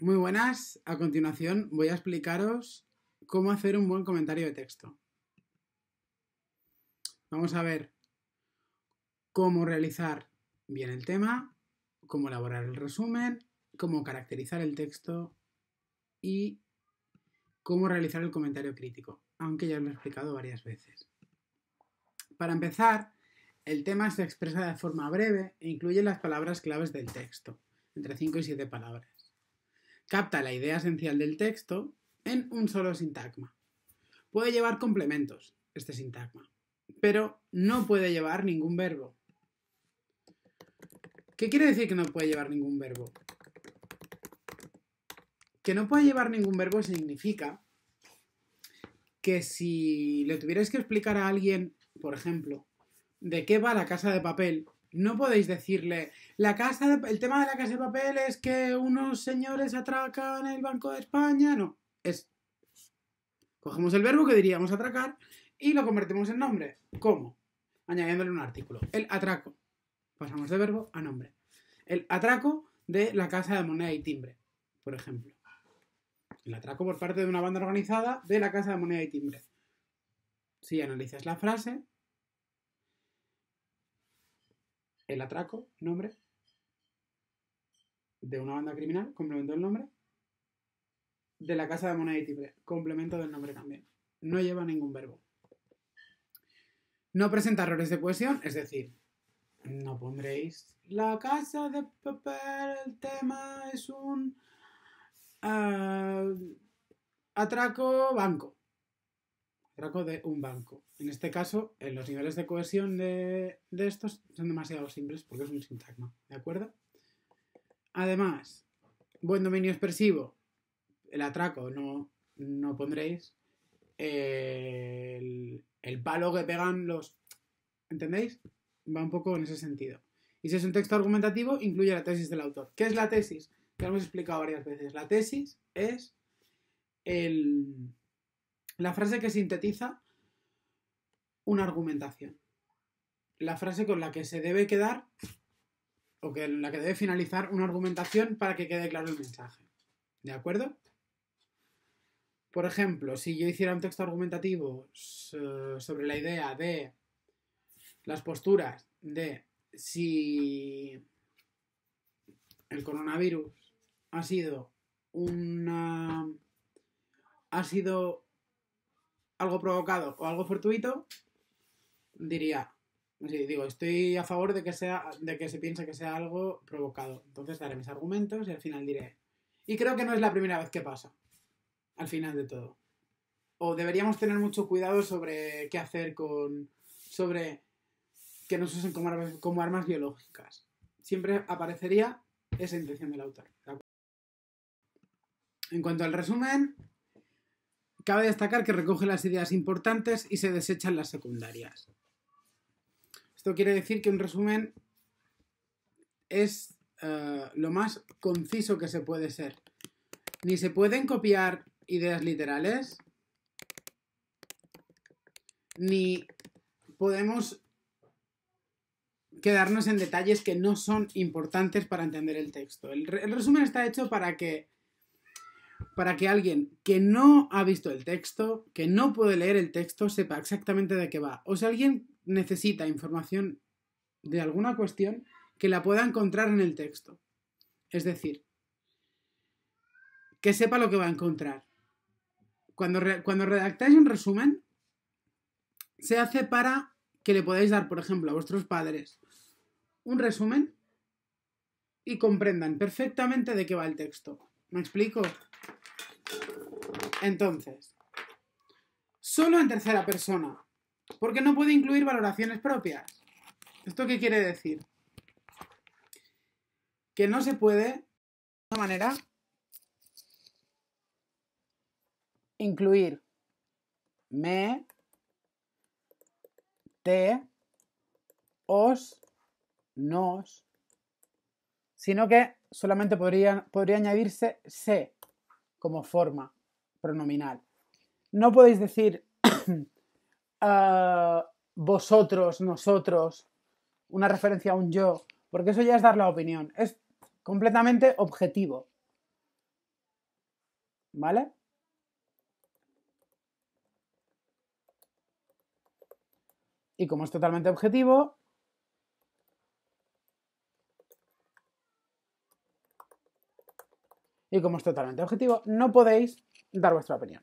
Muy buenas, a continuación voy a explicaros cómo hacer un buen comentario de texto. Vamos a ver cómo realizar bien el tema, cómo elaborar el resumen, cómo caracterizar el texto y cómo realizar el comentario crítico, aunque ya lo he explicado varias veces. Para empezar, el tema se expresa de forma breve e incluye las palabras claves del texto, entre 5 y 7 palabras. Capta la idea esencial del texto en un solo sintagma. Puede llevar complementos, este sintagma, pero no puede llevar ningún verbo. ¿Qué quiere decir que no puede llevar ningún verbo? Que no puede llevar ningún verbo significa que si le tuvierais que explicar a alguien, por ejemplo, de qué va la casa de papel, no podéis decirle casa el tema de la casa de papel es que unos señores atracan el Banco de España. No, es. Cogemos el verbo que diríamos atracar y lo convertimos en nombre. ¿Cómo? Añadiéndole un artículo. El atraco. Pasamos de verbo a nombre. El atraco de la casa de moneda y timbre, por ejemplo. El atraco por parte de una banda organizada de la casa de moneda y timbre. Si analizas la frase, el atraco, nombre, de una banda criminal, complemento del nombre. De la casa de moneda y tibre, complemento del nombre también. No lleva ningún verbo. No presenta errores de cohesión, es decir, no pondréis la casa de papel, el tema es un eh, atraco banco. Atraco de un banco. En este caso, en eh, los niveles de cohesión de, de estos son demasiado simples porque es un sintagma, ¿de acuerdo? Además, buen dominio expresivo, el atraco no, no pondréis. Eh, el, el palo que pegan los... ¿Entendéis? Va un poco en ese sentido. Y si es un texto argumentativo, incluye la tesis del autor. ¿Qué es la tesis? Ya hemos explicado varias veces. La tesis es el, la frase que sintetiza una argumentación. La frase con la que se debe quedar o que la que debe finalizar una argumentación para que quede claro el mensaje. ¿De acuerdo? Por ejemplo, si yo hiciera un texto argumentativo sobre la idea de las posturas de si el coronavirus ha sido una ha sido algo provocado o algo fortuito, diría digo, estoy a favor de que, de que se piense que sea algo provocado. Entonces daré mis argumentos y al final diré. Y creo que no es la primera vez que pasa. Al final de todo. O deberíamos tener mucho cuidado sobre qué hacer con. sobre que nos usen como armas biológicas. Siempre aparecería esa intención del autor. En cuanto al resumen, cabe destacar que recoge las ideas importantes y se desechan las secundarias. Esto quiere decir que un resumen es eh, lo más conciso que se puede ser. Ni se pueden copiar ideas literales, ni podemos quedarnos en detalles que no son importantes para entender el texto. El, resumen está hecho para que, para que alguien que no ha visto el texto, que no puede leer el texto, sepa exactamente de qué va. O sea, alguien necesita información de alguna cuestión que la pueda encontrar en el texto. Es decir, que sepa lo que va a encontrar. Cuando, cuando redactáis un resumen, se hace para que le podáis dar, por ejemplo, a vuestros padres un resumen y comprendan perfectamente de qué va el texto. ¿Me explico? Entonces, solo en tercera persona porque no puede incluir valoraciones propias. ¿Esto qué quiere decir? Que no se puede, de alguna manera, incluir me, te, os, nos, sino que solamente podría, podría añadirse se como forma pronominal. No podéis decir vosotros, nosotros, una referencia a un yo, porque eso ya es dar la opinión, es completamente objetivo. ¿Vale? Y como es totalmente objetivo, y como es totalmente objetivo, no podéis dar vuestra opinión.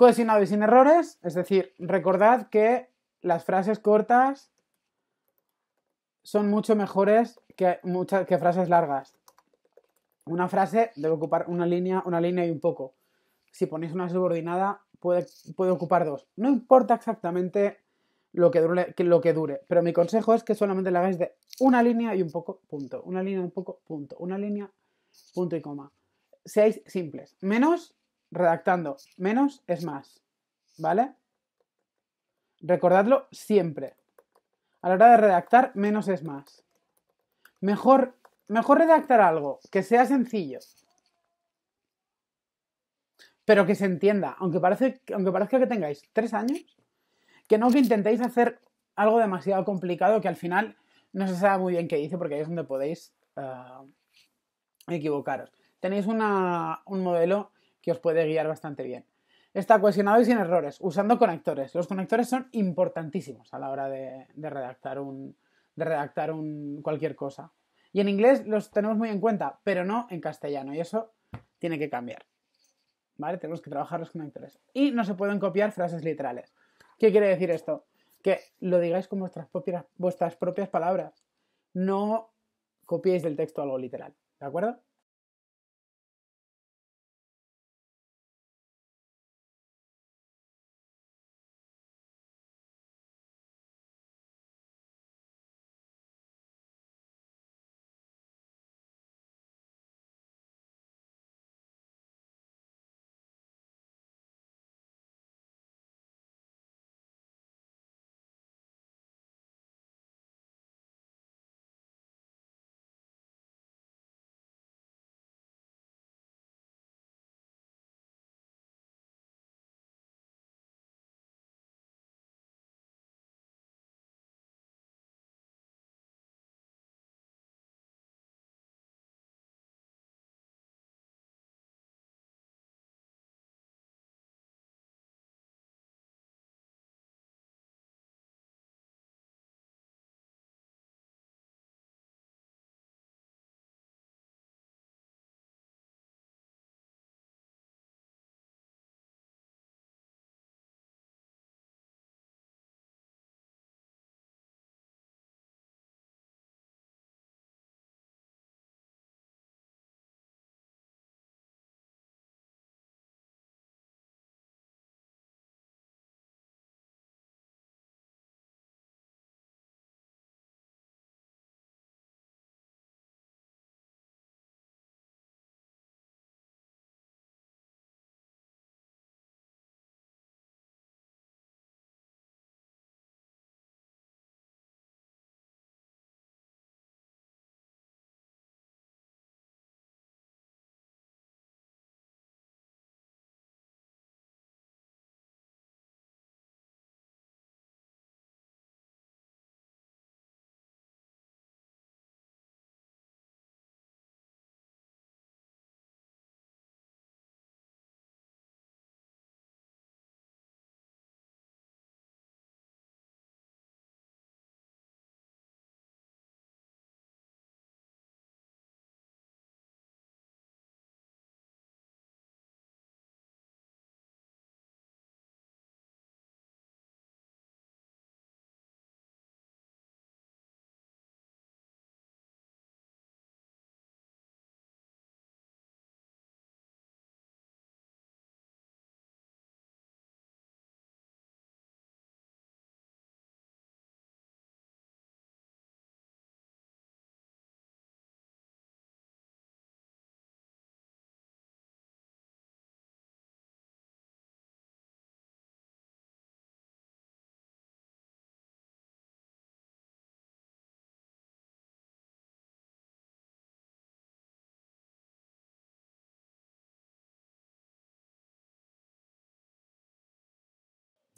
Cohesionado y sin errores, es decir, recordad que las frases cortas son mucho mejores que, muchas, que frases largas. Una frase debe ocupar una línea, una línea y un poco. Si ponéis una subordinada, puede, puede ocupar dos. No importa exactamente lo que, dure, lo que dure, pero mi consejo es que solamente la hagáis de una línea y un poco, punto. Una línea y un poco, punto. Una línea, punto y coma. Seáis simples. Menos redactando menos es más, ¿vale? Recordadlo siempre. A la hora de redactar, menos es más. Mejor, mejor redactar algo que sea sencillo, pero que se entienda, aunque, parece, aunque parezca que tengáis tres años, que no que intentéis hacer algo demasiado complicado que al final no se sabe muy bien qué dice, porque ahí es donde podéis ah, equivocaros. Tenéis un modelo que os puede guiar bastante bien. Está cuestionado y sin errores, usando conectores. Los conectores son importantísimos a la hora de, redactar, un, redactar un, cualquier cosa. Y en inglés los tenemos muy en cuenta, pero no en castellano, y eso tiene que cambiar. ¿Vale? Tenemos que trabajar los conectores. Y no se pueden copiar frases literales. ¿Qué quiere decir esto? Que lo digáis con vuestras propias, vuestras propias palabras. No copiéis del texto algo literal. ¿De acuerdo?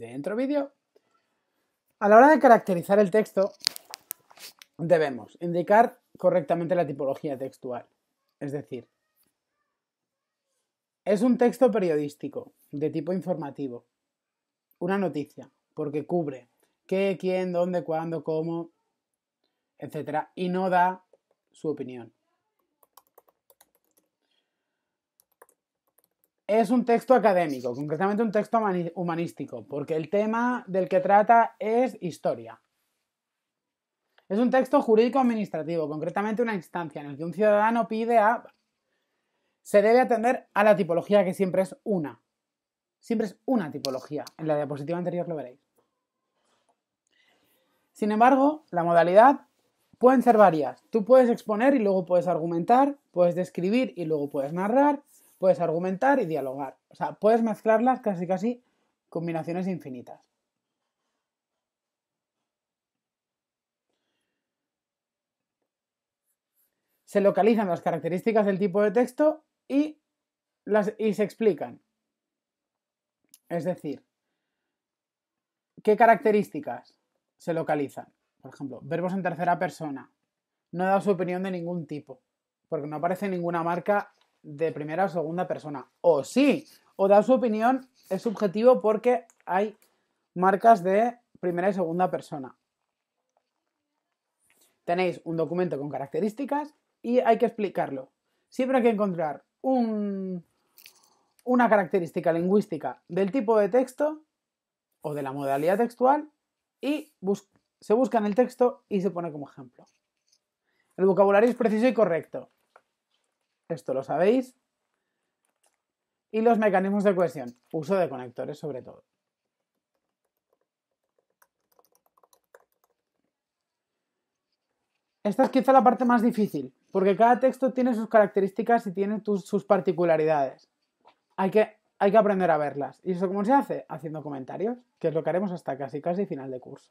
dentro vídeo. A la hora de caracterizar el texto, debemos indicar correctamente la tipología textual. Es decir, es un texto periodístico de tipo informativo. Una noticia, porque cubre qué, quién, dónde, cuándo, cómo, etcétera Y no da su opinión. es un texto académico, concretamente un texto humanístico, porque el tema del que trata es historia. Es un texto jurídico administrativo, concretamente una instancia en la que un ciudadano pide a... Se debe atender a la tipología que siempre es una. Siempre es una tipología. En la diapositiva anterior lo veréis. Sin embargo, la modalidad pueden ser varias. Tú puedes exponer y luego puedes argumentar, puedes describir y luego puedes narrar, puedes argumentar y dialogar. O sea, puedes mezclarlas casi casi combinaciones infinitas. Se localizan las características del tipo de texto y, las, y se explican. Es decir, ¿qué características se localizan? Por ejemplo, verbos en tercera persona. No da dado su opinión de ningún tipo, porque no aparece ninguna marca de primera o segunda persona. O sí, o da su opinión, es subjetivo porque hay marcas de primera y segunda persona. Tenéis un documento con características y hay que explicarlo. Siempre hay que encontrar un, una característica lingüística del tipo de texto o de la modalidad textual y se busca en el texto y se pone como ejemplo. El vocabulario es preciso y correcto esto lo sabéis. Y los mecanismos de cohesión, uso de conectores sobre todo. Esta es quizá la parte más difícil, porque cada texto tiene sus características y tiene sus particularidades. Hay que, hay que aprender a verlas. ¿Y eso cómo se hace? Haciendo comentarios, que es lo que haremos hasta casi casi final de curso.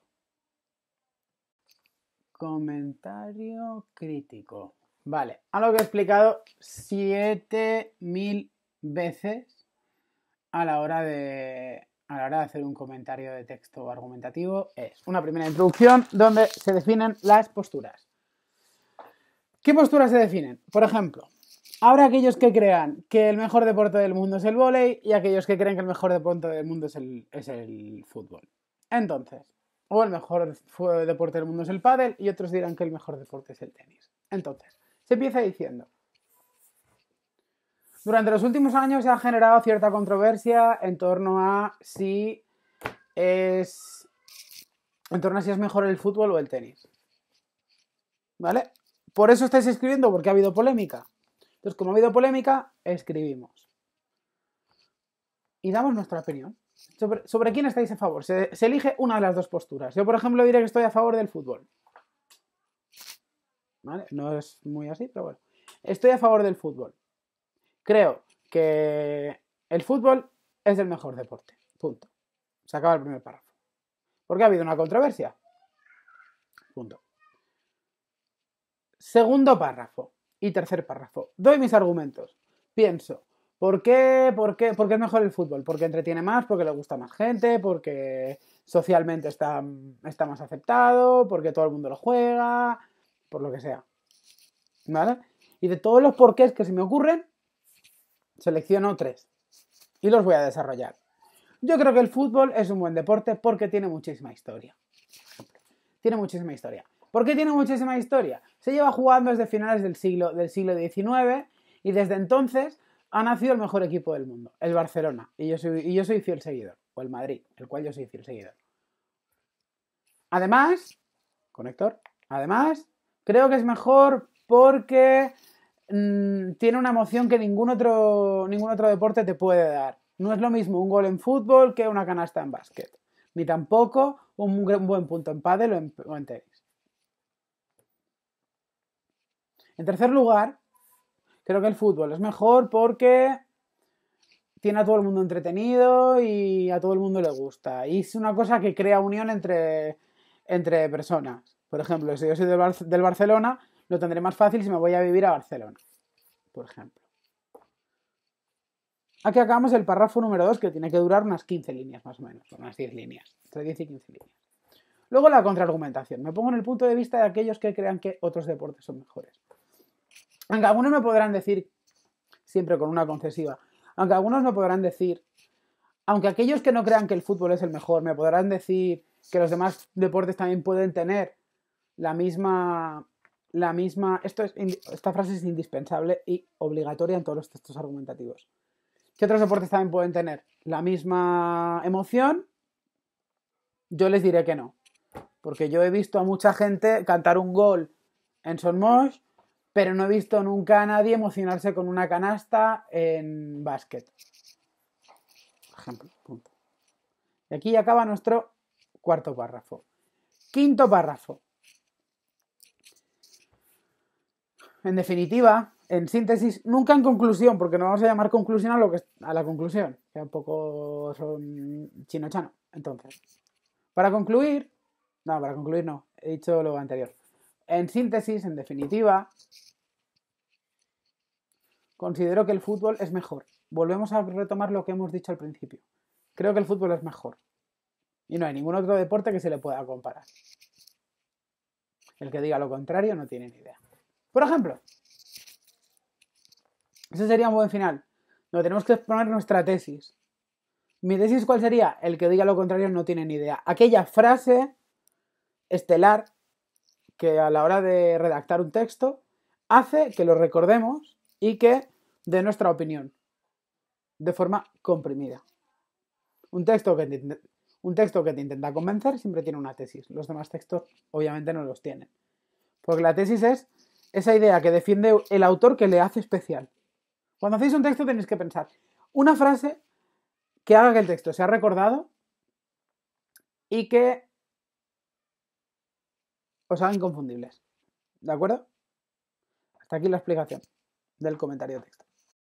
Comentario crítico. Vale, a que he explicado 7000 veces a la hora de a la hora de hacer un comentario de texto argumentativo es una primera introducción donde se definen las posturas. ¿Qué posturas se definen? Por ejemplo, habrá aquellos que crean que el mejor deporte del mundo es el vóley y aquellos que creen que el mejor deporte del mundo es el, es el fútbol. Entonces, o el mejor deporte del mundo es el pádel y otros dirán que el mejor deporte es el tenis. Entonces, se empieza diciendo, durante los últimos años se ha generado cierta controversia en torno a si es. En torno a si es mejor el fútbol o el tenis. ¿Vale? Por eso estáis escribiendo, porque ha habido polémica. Entonces, como ha habido polémica, escribimos. Y damos nuestra opinión. ¿Sobre, quién estáis a favor? se elige una de las dos posturas. Yo, por ejemplo, diré que estoy a favor del fútbol. No es muy así, pero bueno. Estoy a favor del fútbol. Creo que el fútbol es el mejor deporte. Punto. Se acaba el primer párrafo. Porque ha habido una controversia. Punto. Segundo párrafo y tercer párrafo. Doy mis argumentos. Pienso, ¿por qué? ¿Por qué? es mejor el fútbol? Porque entretiene más, porque le gusta más gente, porque socialmente está, está más aceptado, porque todo el mundo lo juega, por lo que sea. ¿Vale? Y de todos los porqués que se me ocurren, selecciono tres y los voy a desarrollar. Yo creo que el fútbol es un buen deporte porque tiene muchísima historia. Tiene muchísima historia. ¿Por qué tiene muchísima historia? Se lleva jugando desde finales del siglo, del siglo XIX y desde entonces ha nacido el mejor equipo del mundo, el Barcelona. Y yo, soy, y yo soy fiel seguidor, o el Madrid, el cual yo soy fiel seguidor. Además, conector, además, Creo que es mejor porque mm, tiene una emoción que ningún otro, ningún otro deporte te puede dar. No es lo mismo un gol en fútbol que una canasta en básquet. Ni tampoco un buen punto en pádel o en, tenis. En tercer lugar, creo que el fútbol es mejor porque tiene a todo el mundo entretenido y a todo el mundo le gusta. Y es una cosa que crea unión entre, entre personas. Por ejemplo, si yo soy del, Barcelona, lo tendré más fácil si me voy a vivir a Barcelona, por ejemplo. Aquí acabamos el párrafo número 2, que tiene que durar unas 15 líneas más o menos, unas 10 líneas, entre 10 y 15 líneas. Luego la contraargumentación. Me pongo en el punto de vista de aquellos que crean que otros deportes son mejores. Aunque algunos me podrán decir, siempre con una concesiva, aunque algunos me podrán decir, aunque aquellos que no crean que el fútbol es el mejor, me podrán decir que los demás deportes también pueden tener la misma, la misma, esta frase es indispensable y obligatoria en todos los textos argumentativos. ¿Qué otros deportes también pueden tener? La misma emoción. Yo les diré que no, porque yo he visto a mucha gente cantar un gol en Mosh, pero no he visto nunca a nadie emocionarse con una canasta en básquet. ejemplo, Y aquí acaba nuestro cuarto párrafo. Quinto párrafo. en definitiva, en síntesis, nunca en conclusión, porque no vamos a llamar conclusión a, lo que, a la conclusión, que poco son chino-chano. Entonces, para concluir, no, para concluir no, he dicho lo anterior. En síntesis, en definitiva, considero que el fútbol es mejor. Volvemos a retomar lo que hemos dicho al principio. Creo que el fútbol es mejor. Y no hay ningún otro deporte que se le pueda comparar. El que diga lo contrario no tiene ni idea. Por ejemplo, ese sería un buen final. No, tenemos que exponer nuestra tesis. ¿Mi tesis cuál sería? El que diga lo contrario no tiene ni idea. Aquella frase estelar que a la hora de redactar un texto hace que lo recordemos y que dé nuestra opinión de forma comprimida. Un texto, que te, un texto que te intenta convencer siempre tiene una tesis. Los demás textos obviamente no los tienen. Porque la tesis es esa idea que defiende el autor que le hace especial. Cuando hacéis un texto tenéis que pensar una frase que haga que el texto sea recordado y que os haga inconfundibles. ¿De acuerdo? Hasta aquí la explicación del comentario de texto.